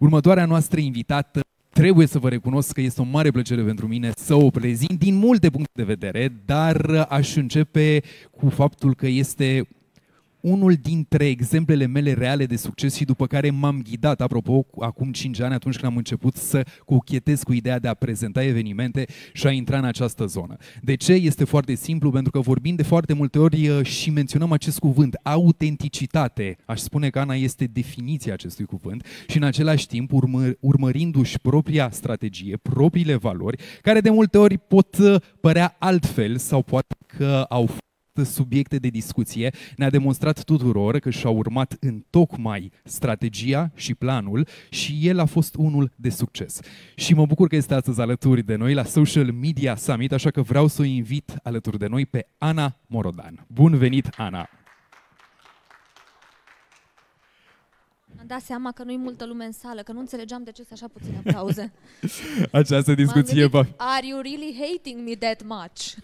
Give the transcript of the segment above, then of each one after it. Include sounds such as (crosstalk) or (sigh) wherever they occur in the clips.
Următoarea noastră invitată trebuie să vă recunosc că este o mare plăcere pentru mine să o prezint din multe puncte de vedere, dar aș începe cu faptul că este unul dintre exemplele mele reale de succes și după care m-am ghidat, apropo, acum 5 ani, atunci când am început să cochetez cu ideea de a prezenta evenimente și a intra în această zonă. De ce? Este foarte simplu, pentru că vorbim de foarte multe ori uh, și menționăm acest cuvânt, autenticitate. Aș spune că Ana este definiția acestui cuvânt și în același timp urmă, urmărindu-și propria strategie, propriile valori, care de multe ori pot uh, părea altfel sau poate că au fost subiecte de discuție, ne-a demonstrat tuturor că și-a urmat în tocmai strategia și planul și el a fost unul de succes. Și mă bucur că este astăzi alături de noi la Social Media Summit, așa că vreau să o invit alături de noi pe Ana Morodan. Bun venit, Ana! Am dat seama că nu-i multă lume în sală, că nu înțelegeam de ce sunt așa puține (laughs) aplauze. Această discuție va... Are you really hating me that much?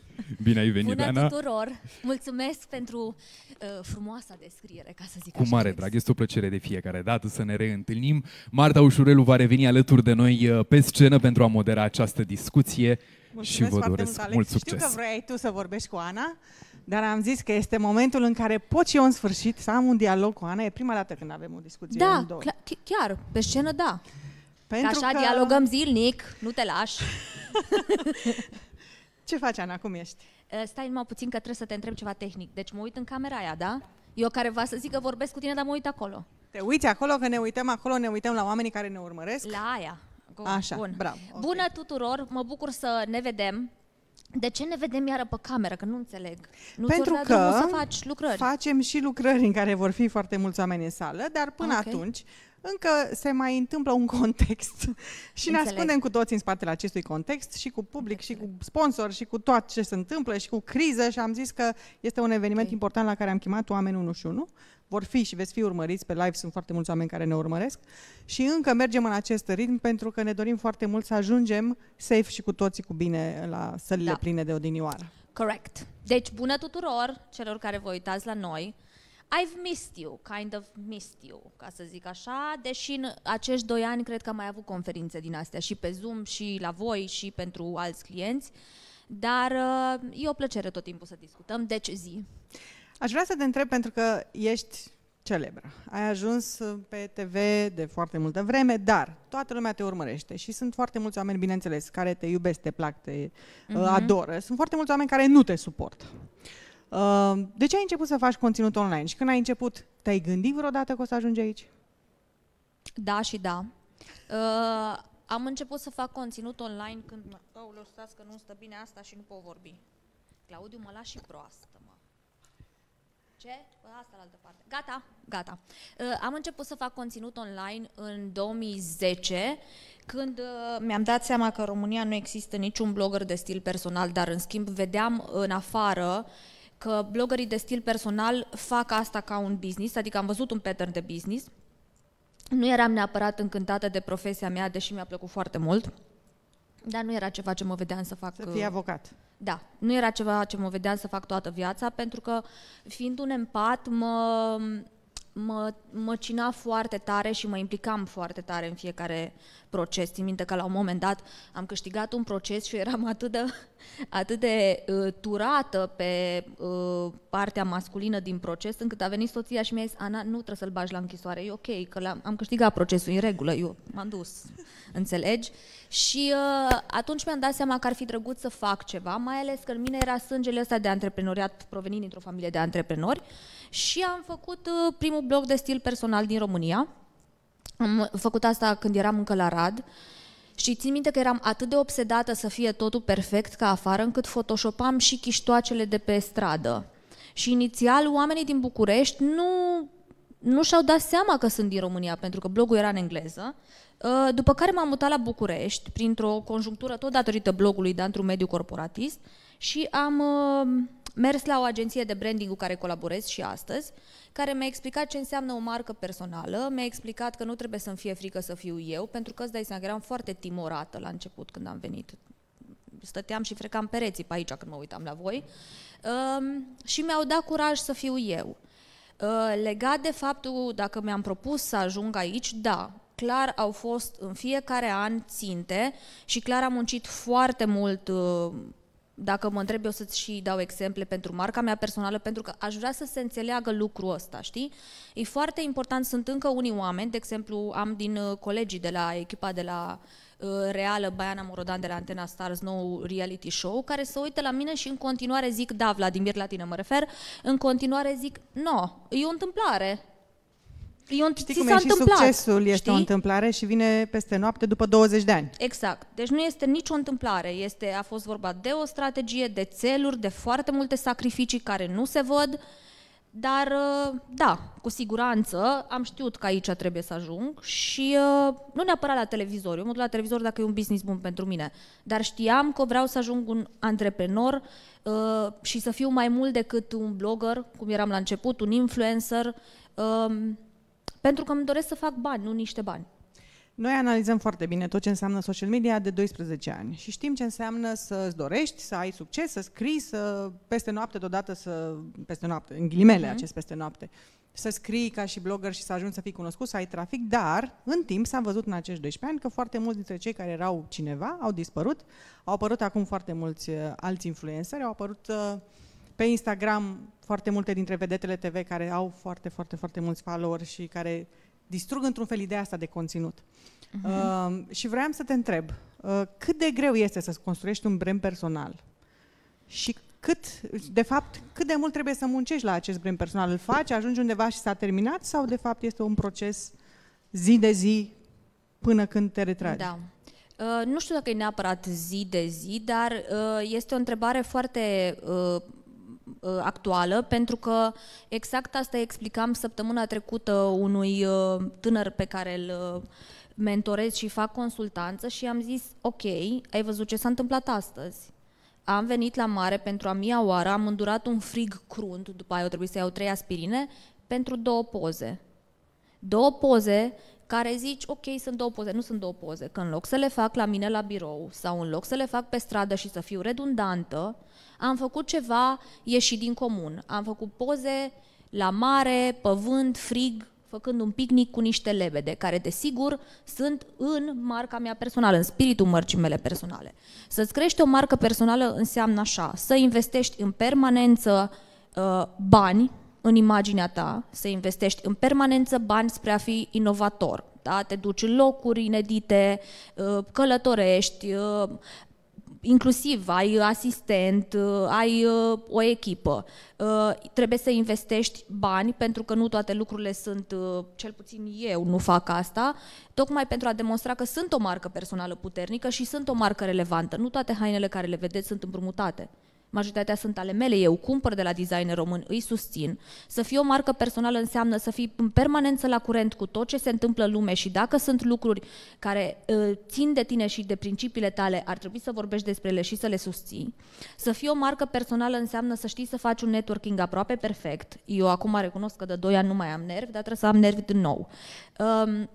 Bine ai venit, Bună Ana! tuturor! Mulțumesc pentru uh, frumoasa descriere, ca să zic Cu așa mare drag, este o plăcere de fiecare dată să ne reîntâlnim. Marta Ușurelu va reveni alături de noi uh, pe scenă pentru a modera această discuție Mulțumesc și vă doresc mult, mult succes! Știu că vrei tu să vorbești cu Ana, dar am zis că este momentul în care pot și eu în sfârșit să am un dialog cu Ana. E prima dată când avem o discuție. Da, în două. Cl- chiar, pe scenă, da. Pentru că așa că... dialogăm zilnic, nu te lași. (laughs) Ce faci, Ana? Cum ești? Eh, stai numai puțin că trebuie să te întreb ceva tehnic. Deci mă uit în camera aia, da? Eu care vă să zic că vorbesc cu tine, dar mă uit acolo. Te uiți acolo, că ne uităm acolo, ne uităm la oamenii care ne urmăresc. La aia. Bun. Așa, Bun. bravo. Okay. Bună tuturor, mă bucur să ne vedem. De ce ne vedem iară pe cameră? Că nu înțeleg. Nu Pentru că să faci lucrări. facem și lucrări în care vor fi foarte mulți oameni în sală, dar până okay. atunci încă se mai întâmplă un context (laughs) și Înțeleg. ne ascundem cu toți în spatele acestui context și cu public Înțeleg. și cu sponsor și cu tot ce se întâmplă și cu criză și am zis că este un eveniment okay. important la care am chemat oameni 1 și 1 vor fi și veți fi urmăriți pe live, sunt foarte mulți oameni care ne urmăresc și încă mergem în acest ritm pentru că ne dorim foarte mult să ajungem safe și cu toții cu bine la sălile da. pline de odinioară. Correct. Deci, bună tuturor celor care vă uitați la noi. I've missed you, kind of missed you, ca să zic așa, deși în acești doi ani cred că am mai avut conferințe din astea și pe Zoom și la voi și pentru alți clienți, dar uh, e o plăcere tot timpul să discutăm, deci zi. Aș vrea să te întreb pentru că ești celebră. Ai ajuns pe TV de foarte multă vreme, dar toată lumea te urmărește și sunt foarte mulți oameni, bineînțeles, care te iubesc, te plac, te uh-huh. adoră. Sunt foarte mulți oameni care nu te suportă. Uh, de ce ai început să faci conținut online? Și când ai început, te-ai gândit vreodată că o să ajungi aici? Da și da. Uh, am început să fac conținut online când... Aoleu, stați că nu stă bine asta și nu pot vorbi. Claudiu, mă lași și proastă, mă ce? Asta la altă parte. Gata, gata. Uh, am început să fac conținut online în 2010, când uh, mi-am dat seama că în România nu există niciun blogger de stil personal, dar în schimb vedeam în afară că bloggerii de stil personal fac asta ca un business, adică am văzut un pattern de business. Nu eram neapărat încântată de profesia mea, deși mi-a plăcut foarte mult. Dar nu era ceva ce mă vedeam să fac... Să fii uh, avocat. Da, nu era ceva ce mă vedeam să fac toată viața, pentru că fiind un empat, mă mă, mă cina foarte tare și mă implicam foarte tare în fiecare proces. Țin minte că la un moment dat am câștigat un proces și eram atât de, (laughs) atât de uh, turată pe uh, partea masculină din proces, încât a venit soția și mi-a zis, Ana, nu trebuie să-l bagi la închisoare, e ok, că l-am, am câștigat procesul, în regulă, eu m-am dus, (laughs) înțelegi? Și uh, atunci mi-am dat seama că ar fi drăguț să fac ceva, mai ales că în mine era sângele ăsta de antreprenoriat, provenind dintr-o familie de antreprenori, și am făcut uh, primul blog de stil personal din România. Am făcut asta când eram încă la Rad. Și țin minte că eram atât de obsedată să fie totul perfect ca afară, încât photoshopam și chiștoacele de pe stradă. Și inițial, oamenii din București nu, nu și-au dat seama că sunt din România, pentru că blogul era în engleză. Uh, după care m-am mutat la București, printr-o conjunctură tot datorită blogului, dar într-un mediu corporatist, și am uh, mers la o agenție de branding cu care colaborez și astăzi care mi-a explicat ce înseamnă o marcă personală, mi-a explicat că nu trebuie să-mi fie frică să fiu eu, pentru că îți dai seama că eram foarte timorată la început când am venit. Stăteam și frecam pereții pe aici când mă uitam la voi. Um, și mi-au dat curaj să fiu eu. Uh, legat de faptul dacă mi-am propus să ajung aici, da, clar au fost în fiecare an ținte și clar am muncit foarte mult uh, dacă mă întreb, eu să-ți și dau exemple pentru marca mea personală, pentru că aș vrea să se înțeleagă lucrul ăsta, știi? E foarte important, sunt încă unii oameni, de exemplu, am din uh, colegii de la echipa de la uh, Reală, Baiana Morodan de la Antena Stars, nou reality show, care se uită la mine și în continuare zic, da, Vladimir, la tine mă refer, în continuare zic, no, e o întâmplare, eu Știi ți cum s-a e, întâmplat. Și succesul știi? este o întâmplare și vine peste noapte după 20 de ani. Exact. Deci nu este nicio întâmplare. Este, a fost vorba de o strategie, de țeluri, de foarte multe sacrificii care nu se văd, dar uh, da, cu siguranță am știut că aici trebuie să ajung și uh, nu neapărat la televizor. Eu mă duc la televizor dacă e un business bun pentru mine, dar știam că vreau să ajung un antreprenor uh, și să fiu mai mult decât un blogger, cum eram la început, un influencer, um, pentru că îmi doresc să fac bani, nu niște bani. Noi analizăm foarte bine tot ce înseamnă social media de 12 ani și știm ce înseamnă să-ți dorești, să ai succes, să scrii, să peste noapte deodată să... peste noapte, în ghilimele mm-hmm. acest peste noapte să scrii ca și blogger și să ajungi să fii cunoscut, să ai trafic, dar în timp s-a văzut în acești 12 ani că foarte mulți dintre cei care erau cineva au dispărut, au apărut acum foarte mulți uh, alți influenceri, au apărut uh, pe Instagram foarte multe dintre vedetele TV care au foarte, foarte, foarte mulți followeri și care distrug într-un fel ideea asta de conținut. Uh-huh. Uh, și vreau să te întreb, uh, cât de greu este să-ți construiești un brand personal? Și cât, de fapt, cât de mult trebuie să muncești la acest brand personal? Îl faci, ajungi undeva și s-a terminat sau, de fapt, este un proces zi de zi până când te retragi? Da. Uh, nu știu dacă e neapărat zi de zi, dar uh, este o întrebare foarte uh, Uh, actuală, pentru că exact asta explicam săptămâna trecută unui uh, tânăr pe care îl uh, mentorez și fac consultanță și am zis, ok, ai văzut ce s-a întâmplat astăzi. Am venit la mare pentru a mia oară, am îndurat un frig crunt, după aia o trebuie să iau trei aspirine, pentru două poze. Două poze care zici, ok, sunt două poze, nu sunt două poze, că în loc să le fac la mine la birou sau în loc să le fac pe stradă și să fiu redundantă, am făcut ceva ieșit din comun. Am făcut poze la mare, pe vânt, frig, făcând un picnic cu niște lebede, care desigur sunt în marca mea personală, în spiritul mărcii mele personale. Să-ți crești o marcă personală înseamnă așa, să investești în permanență uh, bani, în imaginea ta, să investești în permanență bani spre a fi inovator. Da? Te duci în locuri inedite, uh, călătorești, uh, inclusiv ai asistent, uh, ai o echipă. Trebuie să investești bani pentru că nu toate lucrurile sunt, cel puțin eu nu fac asta, tocmai pentru a demonstra că sunt o marcă personală puternică și sunt o marcă relevantă. Nu toate hainele care le vedeți sunt împrumutate majoritatea sunt ale mele, eu cumpăr de la designer român, îi susțin. Să fii o marcă personală înseamnă să fii în permanență la curent cu tot ce se întâmplă în lume și dacă sunt lucruri care uh, țin de tine și de principiile tale, ar trebui să vorbești despre ele și să le susții. Să fii o marcă personală înseamnă să știi să faci un networking aproape perfect. Eu acum recunosc că de 2 ani nu mai am nervi, dar trebuie să am nervi din nou. Um,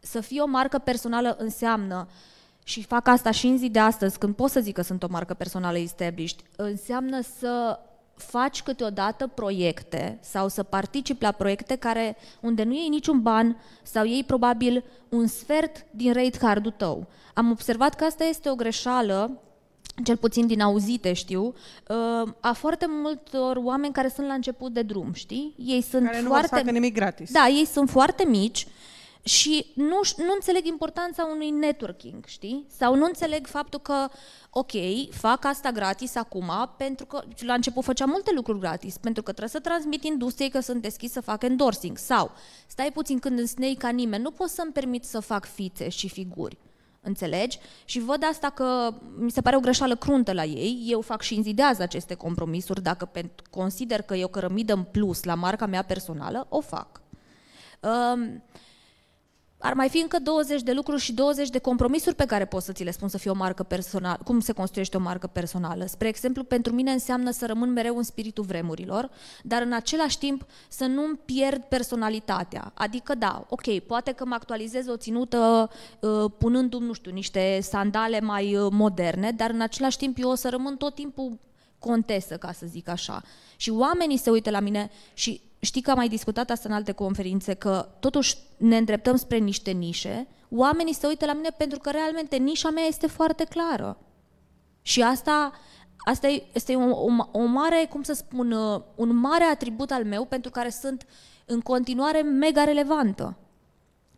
să fii o marcă personală înseamnă uh, și fac asta și în zi de astăzi, când pot să zic că sunt o marcă personală established, înseamnă să faci câteodată proiecte sau să participi la proiecte care, unde nu iei niciun ban sau iei probabil un sfert din rate card-ul tău. Am observat că asta este o greșeală cel puțin din auzite știu, a foarte multor oameni care sunt la început de drum, știi? Ei sunt care nu foarte... facă nimic gratis. Da, ei sunt foarte mici și nu, nu înțeleg importanța unui networking, știi? Sau nu înțeleg faptul că, ok, fac asta gratis acum, pentru că la început făceam multe lucruri gratis, pentru că trebuie să transmit industriei că sunt deschis să fac endorsing. Sau, stai puțin când în Snake ca nimeni, nu pot să-mi permit să fac fițe și figuri. Înțelegi? Și văd asta că mi se pare o greșeală cruntă la ei. Eu fac și înzidează aceste compromisuri. Dacă consider că e o cărămidă în plus la marca mea personală, o fac. Um, ar mai fi încă 20 de lucruri și 20 de compromisuri pe care pot să ți le spun să fie o marcă personală, cum se construiește o marcă personală. Spre exemplu, pentru mine înseamnă să rămân mereu în spiritul vremurilor, dar în același timp să nu-mi pierd personalitatea. Adică, da, ok, poate că mă actualizez o ținută uh, punându-mi, nu știu, niște sandale mai ă, moderne, dar în același timp eu o să rămân tot timpul contesă, ca să zic așa. Și oamenii se uită la mine și știi că am mai discutat asta în alte conferințe, că totuși ne îndreptăm spre niște nișe, oamenii se uită la mine pentru că realmente nișa mea este foarte clară. Și asta, asta este o, o, o mare, cum să spun, uh, un mare atribut al meu pentru care sunt în continuare mega relevantă.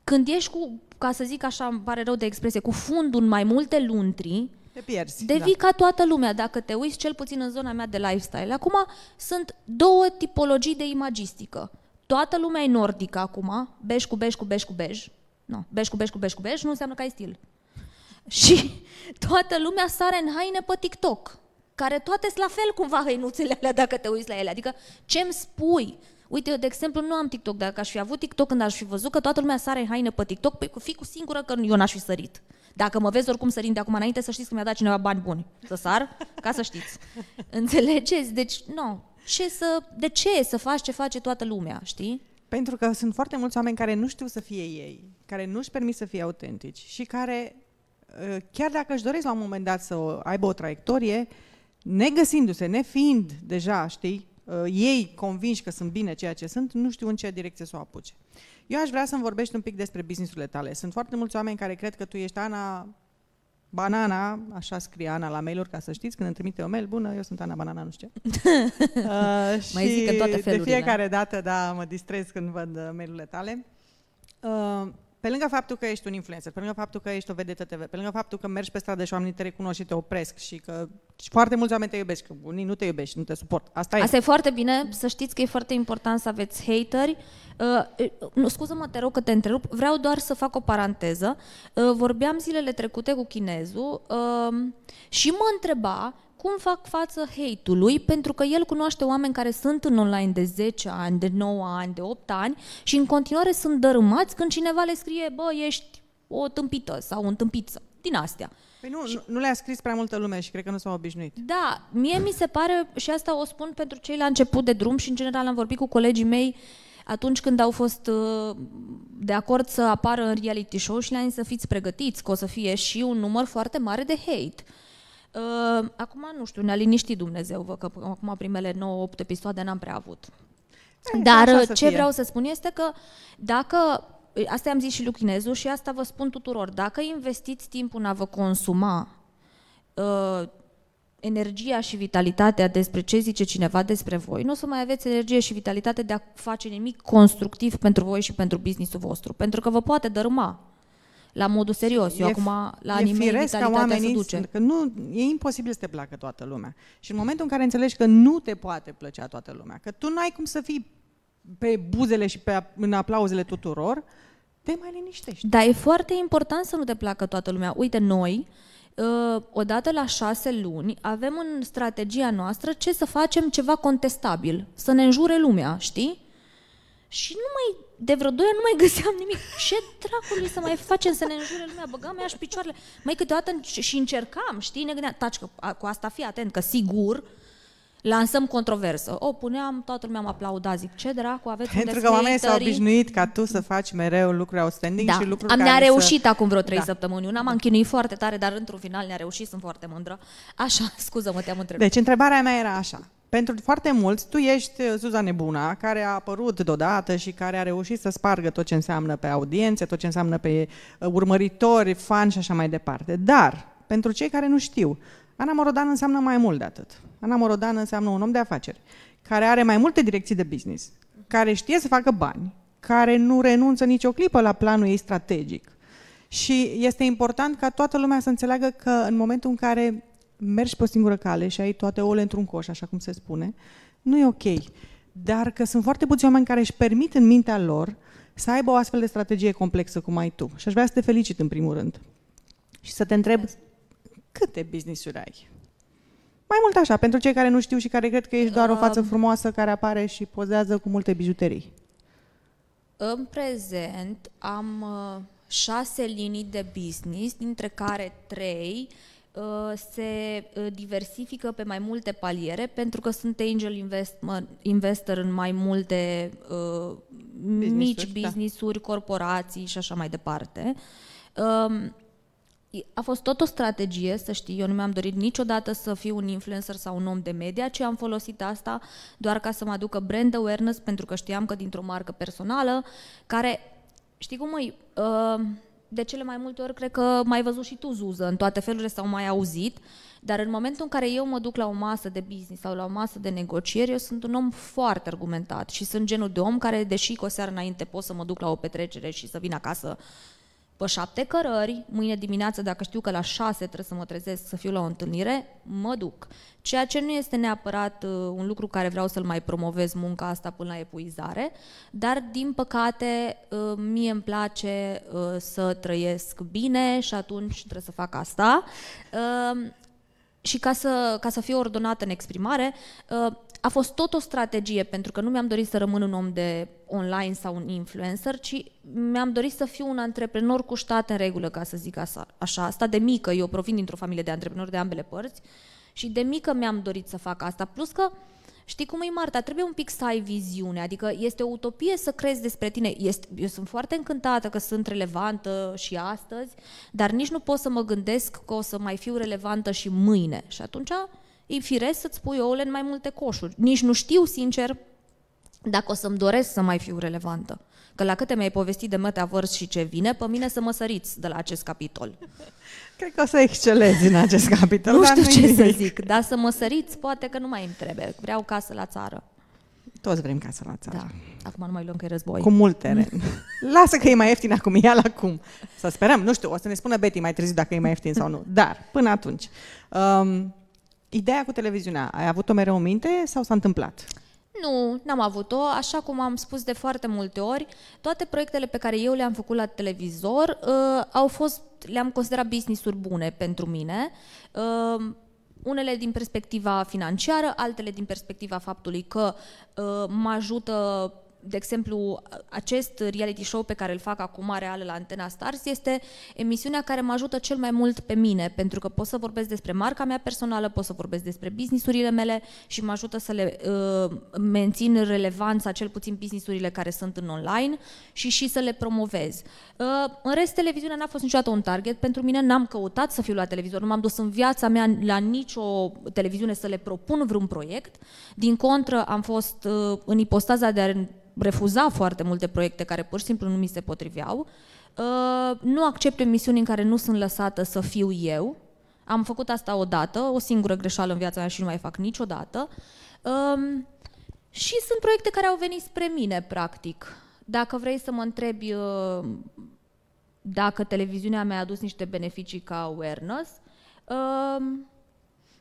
Când ești cu, ca să zic așa, îmi pare rău de expresie, cu fundul în mai multe luntri, te pierzi. Devii da. ca toată lumea, dacă te uiți cel puțin în zona mea de lifestyle. Acum sunt două tipologii de imagistică. Toată lumea e nordică acum, bej cu bej cu bej cu bej. Nu, no. bej cu bej cu bej cu bej nu înseamnă că ai stil. (laughs) Și toată lumea sare în haine pe TikTok care toate sunt la fel cumva hăinuțele alea dacă te uiți la ele. Adică ce îmi spui? Uite, eu, de exemplu, nu am TikTok. Dacă aș fi avut TikTok când aș fi văzut că toată lumea sare în haine pe TikTok, păi fi cu singură că eu n-aș fi sărit. Dacă mă vezi oricum sărind de acum înainte, să știți că mi-a dat cineva bani buni să sar, ca să știți. (laughs) Înțelegeți? Deci, nu. Ce să, de ce să faci ce face toată lumea, știi? Pentru că sunt foarte mulți oameni care nu știu să fie ei, care nu-și permit să fie autentici și care, ă, chiar dacă își doresc la un moment dat să aibă o traiectorie, negăsindu-se, nefiind deja, știi, Uh, ei convinși că sunt bine ceea ce sunt, nu știu în ce direcție să o apuce. Eu aș vrea să-mi vorbești un pic despre businessurile tale. Sunt foarte mulți oameni care cred că tu ești Ana Banana, așa scrie Ana la mail ca să știți, când îmi trimite o mail, bună, eu sunt Ana Banana, nu știu. (laughs) uh, Mai zic în toate felurile. de fiecare dată, da, mă distrez când văd uh, mailurile tale. Uh, pe lângă faptul că ești un influencer, pe lângă faptul că ești o vedetă TV, pe lângă faptul că mergi pe stradă și oamenii te recunosc și te opresc și că și foarte mulți oameni te iubesc, că unii nu te iubești, nu te suport. Asta, Asta e. e foarte bine, să știți că e foarte important să aveți hateri. Uh, uh, nu, scuză-mă, te rog că te întrerup, vreau doar să fac o paranteză. Uh, vorbeam zilele trecute cu chinezul uh, și mă întreba cum fac față hate-ului, pentru că el cunoaște oameni care sunt în online de 10 ani, de 9 ani, de 8 ani și în continuare sunt dărâmați când cineva le scrie, bă, ești o tâmpită sau un tâmpiță, din astea. Păi nu, și... nu le-a scris prea multă lume și cred că nu s-au obișnuit. Da, mie mi se pare, și asta o spun pentru cei la început de drum și în general am vorbit cu colegii mei atunci când au fost uh, de acord să apară în reality show și le-am să fiți pregătiți că o să fie și un număr foarte mare de hate. Uh, acum, nu știu, ne-a liniștit Dumnezeu, vă, că acum primele 9-8 episoade n-am prea avut. Da, e, Dar ă, ce fie. vreau să spun este că dacă, ă, asta am zis și Chinezu și asta vă spun tuturor, dacă investiți timpul în a vă consuma uh, energia și vitalitatea despre ce zice cineva despre voi, nu o să mai aveți energie și vitalitate de a face nimic constructiv pentru voi și pentru businessul vostru, pentru că vă poate dărâma la modul serios. Eu e, acum la anime e ca oamenii, se duce. Că nu, e imposibil să te placă toată lumea. Și în momentul în care înțelegi că nu te poate plăcea toată lumea, că tu n-ai cum să fii pe buzele și pe, în aplauzele tuturor, te mai liniștești. Da, e foarte important să nu te placă toată lumea. Uite, noi, uh, odată la șase luni, avem în strategia noastră ce să facem ceva contestabil, să ne înjure lumea, știi? Și nu mai de vreo doi ani nu mai găseam nimic. Ce dracului să mai facem să ne înjure lumea? Băgam ea și picioarele. Mai câteodată și încercam, știi? Ne gândeam, taci, că, cu asta fii atent, că sigur lansăm controversă. O puneam, toată lumea am aplauda, zic, ce dracu, aveți Pentru că oamenii s-au obișnuit ca tu să faci mereu lucruri outstanding da. și lucruri Am ne-a reușit să... acum vreo trei da. săptămâni. Una m-am chinuit foarte tare, dar într-un final ne-a reușit, sunt foarte mândră. Așa, scuză-mă, te-am întrebat. Deci, întrebarea mea era așa. Pentru foarte mulți, tu ești uh, Suza Nebuna, care a apărut deodată și care a reușit să spargă tot ce înseamnă pe audiențe, tot ce înseamnă pe uh, urmăritori, fani și așa mai departe. Dar, pentru cei care nu știu, Ana Morodan înseamnă mai mult de atât. Ana Morodan înseamnă un om de afaceri, care are mai multe direcții de business, care știe să facă bani, care nu renunță nicio clipă la planul ei strategic. Și este important ca toată lumea să înțeleagă că în momentul în care mergi pe o singură cale și ai toate ouăle într-un coș, așa cum se spune, nu e ok. Dar că sunt foarte puțini oameni care își permit în mintea lor să aibă o astfel de strategie complexă cum ai tu. Și aș vrea să te felicit în primul rând. Și să te întreb câte business-uri ai? Mai mult așa, pentru cei care nu știu și care cred că ești doar o față frumoasă care apare și pozează cu multe bijuterii. În prezent am uh, șase linii de business, dintre care trei Uh, se uh, diversifică pe mai multe paliere pentru că sunt angel investor în mai multe uh, business mici da. business-uri, da. corporații și așa mai departe. Um, a fost tot o strategie, să știi, eu nu mi-am dorit niciodată să fiu un influencer sau un om de media, ci am folosit asta doar ca să mă aducă brand awareness pentru că știam că dintr-o marcă personală care, știi cum e... Uh, de cele mai multe ori cred că mai văzut și tu zuză în toate felurile sau mai auzit, dar în momentul în care eu mă duc la o masă de business sau la o masă de negocieri, eu sunt un om foarte argumentat și sunt genul de om care, deși cu o seară înainte pot să mă duc la o petrecere și să vin acasă pe șapte cărări, mâine dimineață, dacă știu că la șase trebuie să mă trezesc să fiu la o întâlnire, mă duc. Ceea ce nu este neapărat uh, un lucru care vreau să-l mai promovez munca asta până la epuizare, dar din păcate uh, mie îmi place uh, să trăiesc bine și atunci trebuie să fac asta. Uh, și ca să, ca să fie ordonată în exprimare, uh, a fost tot o strategie, pentru că nu mi-am dorit să rămân un om de online sau un influencer, ci mi-am dorit să fiu un antreprenor cu ștate în regulă, ca să zic așa. așa. Asta de mică, eu provin dintr-o familie de antreprenori de ambele părți și de mică mi-am dorit să fac asta. Plus că Știi cum e, Marta? Trebuie un pic să ai viziune, adică este o utopie să crezi despre tine. Este, eu sunt foarte încântată că sunt relevantă și astăzi, dar nici nu pot să mă gândesc că o să mai fiu relevantă și mâine. Și atunci e firesc să-ți pui ouăle în mai multe coșuri. Nici nu știu, sincer, dacă o să-mi doresc să mai fiu relevantă. Că la câte mi-ai povestit de vărs și ce vine, pe mine să mă săriți de la acest capitol. (laughs) Cred că o să excelezi în acest capitol. Nu știu ce nimic. să zic, dar să mă săriți poate că nu mai îmi trebuie. Vreau casă la țară. Toți vrem casă la țară. Da. Acum nu mai luăm că e război. Cu mult teren. (laughs) Lasă că e mai ieftin acum, ia la cum. Să sperăm, nu știu, o să ne spună Betty mai târziu dacă e mai ieftin sau nu. Dar, până atunci. Um, Ideea cu televiziunea, ai avut-o mereu în minte sau s-a întâmplat? Nu, n-am avut-o. Așa cum am spus de foarte multe ori, toate proiectele pe care eu le-am făcut la televizor uh, au fost, le-am considerat business-uri bune pentru mine. Uh, unele din perspectiva financiară, altele din perspectiva faptului că uh, mă ajută de exemplu, acest reality show pe care îl fac acum, real la Antena Stars, este emisiunea care mă ajută cel mai mult pe mine, pentru că pot să vorbesc despre marca mea personală, pot să vorbesc despre businessurile mele și mă ajută să le uh, mențin relevanța, cel puțin businessurile care sunt în online și și să le promovez. Uh, în rest, televiziunea n-a fost niciodată un target pentru mine, n-am căutat să fiu la televizor, nu m-am dus în viața mea la nicio televiziune să le propun vreun proiect. Din contră, am fost uh, în ipostaza de a refuza foarte multe proiecte care pur și simplu nu mi se potriveau. Uh, nu accept emisiuni în care nu sunt lăsată să fiu eu. Am făcut asta odată, o singură greșeală în viața mea și nu mai fac niciodată. Um, și sunt proiecte care au venit spre mine, practic. Dacă vrei să mă întrebi uh, dacă televiziunea mi-a adus niște beneficii ca awareness, um,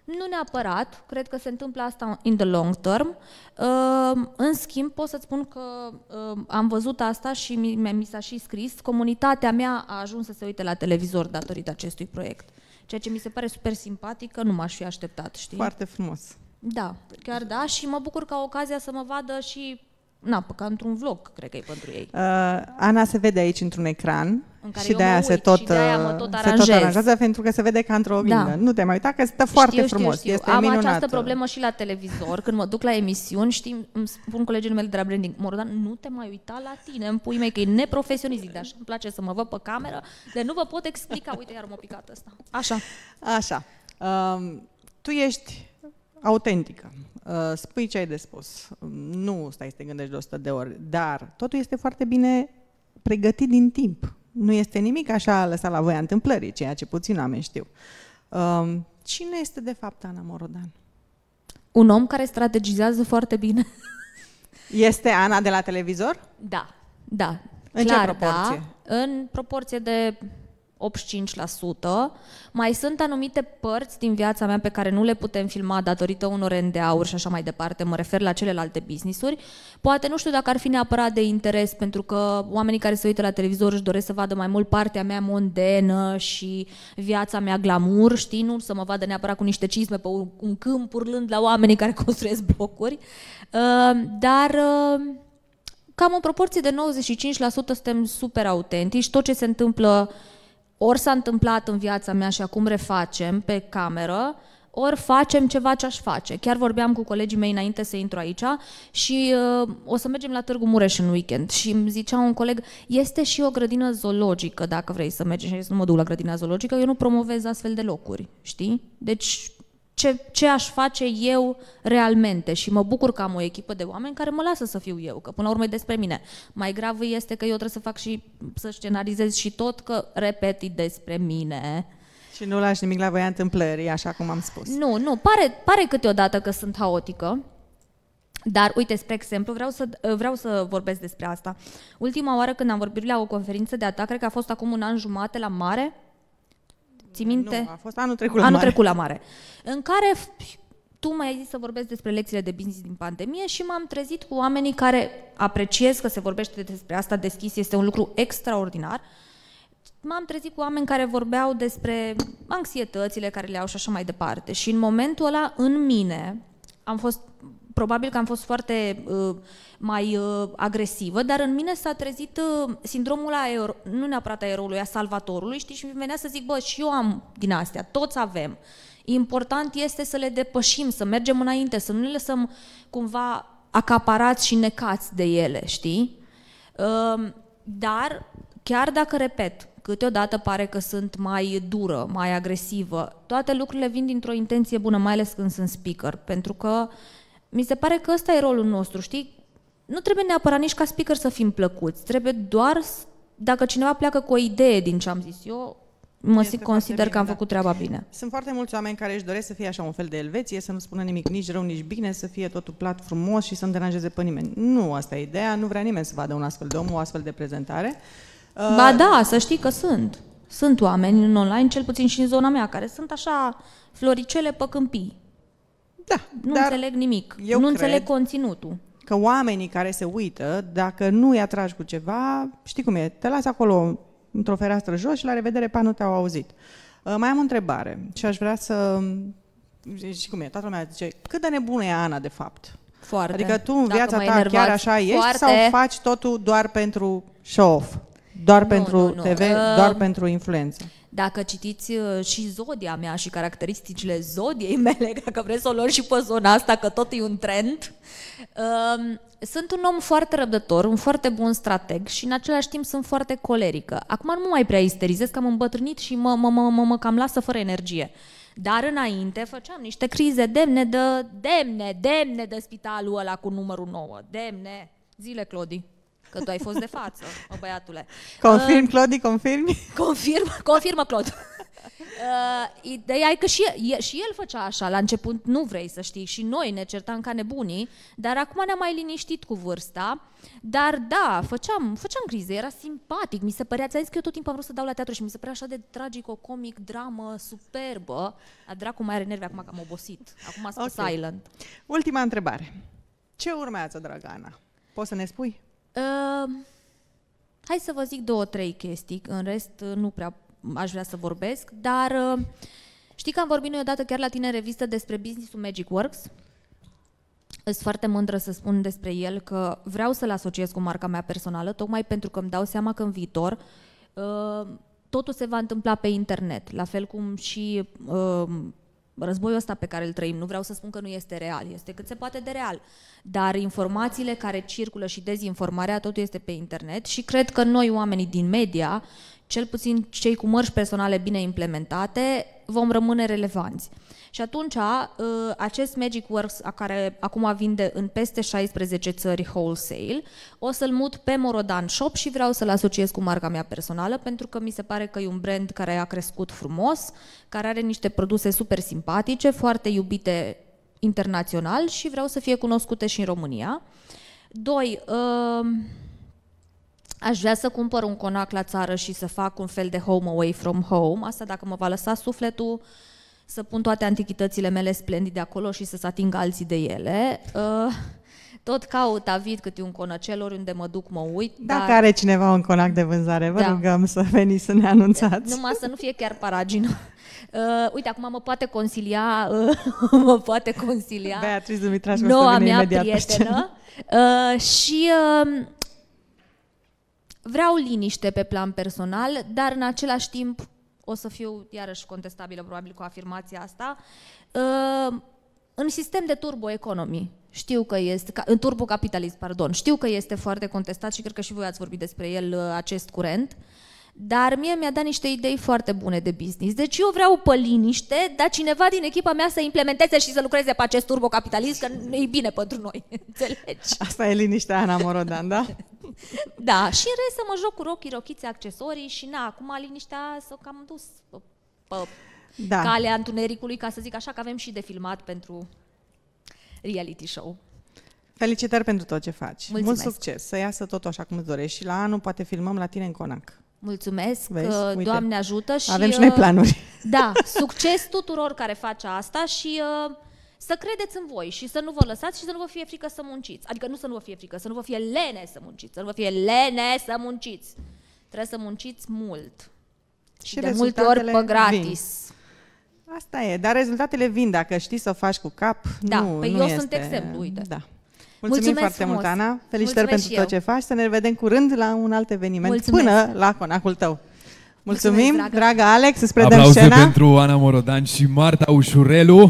nu neapărat, cred că se întâmplă asta in the long term. Ehm, în schimb, pot să-ți spun că ehm, am văzut asta și mi, s-a și scris. Comunitatea mea a ajuns să se uite la televizor datorită acestui proiect. Ceea ce mi se pare super simpatic, că nu m-aș fi așteptat, știi? Foarte frumos. Da, chiar da și mă bucur că ocazia să mă vadă și na, ca într-un vlog, cred că e pentru ei. Uh, Ana se vede aici într-un ecran în care și de-aia se tot, și de uh, tot, se tot aranjează pentru că se vede ca într-o da. oglindă. Da. Nu te mai uita că stă foarte știu, frumos. Știu. Este Am minunată. această problemă și la televizor. Când mă duc la emisiuni, știi, îmi spun colegii mele de la branding, Mordan, nu te mai uita la tine, îmi pui mei că e neprofesionist. dar așa îmi place să mă văd pe cameră, de nu vă pot explica. Uite, iar m picat asta. Așa. Așa. Um, tu ești autentică. Uh, spui ce ai de spus. Mm, nu stai să te gândești de 100 de ori, dar totul este foarte bine pregătit din timp. Nu este nimic așa lăsat la voia întâmplării, ceea ce puțin oameni știu. Um, cine este de fapt Ana Morodan? Un om care strategizează foarte bine. (laughs) Este Ana de la televizor? Da, da. În Clar, ce da. proporție? Da, în proporție de mai sunt anumite părți din viața mea pe care nu le putem filma datorită unor NDA-uri și așa mai departe, mă refer la celelalte business-uri. Poate nu știu dacă ar fi neapărat de interes, pentru că oamenii care se uită la televizor își doresc să vadă mai mult partea mea mondenă și viața mea glamour, știi, nu să mă vadă neapărat cu niște cizme pe un câmp urlând la oamenii care (laughs) construiesc blocuri. Uh, dar uh, cam în proporție de 95% suntem super autentici, tot ce se întâmplă ori s-a întâmplat în viața mea și acum refacem pe cameră, ori facem ceva ce aș face. Chiar vorbeam cu colegii mei înainte să intru aici și uh, o să mergem la Târgu Mureș în weekend și îmi zicea un coleg, este și o grădină zoologică dacă vrei să mergi și nu mă duc la grădina zoologică, eu nu promovez astfel de locuri, știi? Deci ce, ce aș face eu realmente și mă bucur că am o echipă de oameni care mă lasă să fiu eu, că până la urmă e despre mine. Mai grav este că eu trebuie să fac și să scenarizez și tot că repet despre mine. Și nu lași nimic la voia întâmplării, așa cum am spus. Nu, nu, pare, pare câteodată că sunt haotică, dar uite, spre exemplu, vreau să, vreau să vorbesc despre asta. Ultima oară când am vorbit la o conferință de atac, cred că a fost acum un an jumate la mare, Ții minte? Nu, a fost anul trecut la anul mare. Trecut la mare. În care tu mai ai zis să vorbesc despre lecțiile de business din pandemie și m-am trezit cu oamenii care apreciez că se vorbește despre asta deschis, este un lucru extraordinar. M-am trezit cu oameni care vorbeau despre anxietățile care le au și așa mai departe. Și în momentul ăla, în mine, am fost probabil că am fost foarte uh, mai uh, agresivă, dar în mine s-a trezit uh, sindromul aer, nu neapărat a eroului, a salvatorului, știi, și mi venea să zic, bă, și eu am din astea, toți avem. Important este să le depășim, să mergem înainte, să nu le lăsăm cumva acaparați și necați de ele, știi? Uh, dar, chiar dacă, repet, câteodată pare că sunt mai dură, mai agresivă, toate lucrurile vin dintr-o intenție bună, mai ales când sunt speaker, pentru că mi se pare că ăsta e rolul nostru, știi? Nu trebuie neapărat nici ca speaker să fim plăcuți, trebuie doar dacă cineva pleacă cu o idee din ce am zis eu, mă simt consider bine, că am da. făcut treaba da. bine. Sunt foarte mulți oameni care își doresc să fie așa un fel de Elveție, să nu spună nimic nici rău, nici bine, să fie totul plat, frumos și să nu deranjeze pe nimeni. Nu, asta e ideea, nu vrea nimeni să vadă un astfel de om, o astfel de prezentare. Uh, ba da, să știi că sunt. Sunt oameni în online, cel puțin și în zona mea, care sunt așa floricele pe câmpii. Da, nu dar înțeleg nimic. Eu nu înțeleg conținutul. Că oamenii care se uită, dacă nu îi atragi cu ceva, știi cum e, te lasă acolo într-o fereastră jos și la revedere, pa, nu te-au auzit. Uh, mai am o întrebare și aș vrea să... Și cum e, toată lumea zice, cât de nebună e Ana, de fapt? Foarte. Adică tu în viața ta enervat, chiar așa ești foarte. sau faci totul doar pentru show-off? Doar nu, pentru nu, nu. TV, uh, doar pentru influență? Dacă citiți uh, și zodia mea și caracteristicile zodiei (laughs) mele, dacă vreți să o luăm și pe zona asta, că tot e un trend, um, sunt un om foarte răbdător, un foarte bun strateg și în același timp sunt foarte colerică. Acum nu mai prea isterizez, că am îmbătrânit și mă, mă, mă, mă, mă cam lasă fără energie. Dar înainte făceam niște crize demne de, demne, demne de spitalul ăla cu numărul 9, demne. Zile, Clodi că tu ai fost de față, o băiatule. Confirm, uh, Clodi, confirm? Confirm, confirmă, Clod. Uh, ideea e că și el, și el făcea așa, la început nu vrei să știi, și noi ne certam ca nebunii, dar acum ne-am mai liniștit cu vârsta, dar da, făceam, făceam crize, era simpatic, mi se părea, ți-am zis că eu tot timpul am vrut să dau la teatru și mi se părea așa de tragico, comic, dramă, superbă. A dracu mai are nervi acum că am obosit, acum sunt okay. silent. Ultima întrebare. Ce urmează, Dragana? Poți să ne spui? Ehm, hai să vă zic două, trei chestii, în rest uh, nu prea aș vrea să vorbesc, dar uh, știi că am vorbit noi odată chiar la tine în revistă despre businessul Magic Works? Sunt foarte mândră să spun despre el că vreau să-l asociez cu marca mea personală, tocmai pentru că îmi dau seama că în viitor uh, totul se va întâmpla pe internet, la fel cum și uh, Războiul ăsta pe care îl trăim, nu vreau să spun că nu este real, este cât se poate de real, dar informațiile care circulă și dezinformarea, totul este pe internet și cred că noi, oamenii din media, cel puțin cei cu mărși personale bine implementate, vom rămâne relevanți. Și atunci, uh, acest Magic Works, care acum vinde în peste 16 țări wholesale, o să-l mut pe Morodan Shop și vreau să-l asociez cu marca mea personală, pentru că mi se pare că e un brand care a crescut frumos, care are niște produse super simpatice, foarte iubite internațional și vreau să fie cunoscute și în România. Doi, uh, aș vrea să cumpăr un conac la țară și să fac un fel de home away from home, asta dacă mă va lăsa sufletul, să pun toate antichitățile mele splendide acolo și să se atingă alții de ele. Uh, tot caut avid câte un conacel oriunde mă duc, mă uit. Dacă dar... are cineva un conac de vânzare, vă da. rugăm să veniți să ne anunțați. Numai să nu fie chiar paragină. Uh, uite, acum mă poate consilia, uh, (laughs) mă poate consilia Beatrice Dumitraș, noua mea prietenă. Uh, și uh, vreau liniște pe plan personal, dar în același timp o să fiu iarăși contestabilă probabil cu afirmația asta, uh, în sistem de turbo economii, știu că este, în turbo capitalism, pardon, știu că este foarte contestat și cred că și voi ați vorbit despre el, uh, acest curent, uh, dar mie mi-a dat niște idei foarte bune de business. Deci eu vreau pe liniște, dar cineva din echipa mea să implementeze și să lucreze pe acest turbocapitalism că nu e bine pentru noi, (laughs) înțelegi? Asta e liniștea Ana Morodan, da? (laughs) da, și în rest să mă joc cu rochi, rochițe, accesorii și na, acum liniștea s-o cam dus pe, pe da. calea întunericului, ca să zic așa, că avem și de filmat pentru reality show. Felicitări pentru tot ce faci. Mulțumesc. Mult succes, să iasă tot așa cum îți dorești și la anul poate filmăm la tine în Conac. Mulțumesc, Vezi? Uh, uite, Doamne ajută și avem și noi uh, planuri. (laughs) Da, (laughs) succes tuturor care face asta și uh, să credeți în voi și să nu vă lăsați și să nu vă fie frică să munciți. Adică nu să nu vă fie frică, să nu vă fie lene să munciți, să nu vă fie lene să munciți. Trebuie să munciți mult. Și, și de multe ori pe gratis. Vin. Asta e, dar rezultatele vin dacă știi să o faci cu cap. Da, nu, păi nu eu este... sunt exemplu, uite. Da. Mulțumim Mulțumesc foarte frumos. mult, Ana. Felicitări pentru tot eu. ce faci. Să ne vedem curând la un alt eveniment Mulțumesc. până la conacul tău. Mulțumim, Mulțumesc, dragă. dragă Alex, îți predăm Aplauze scena. pentru Ana Morodan și Marta Ușurelu.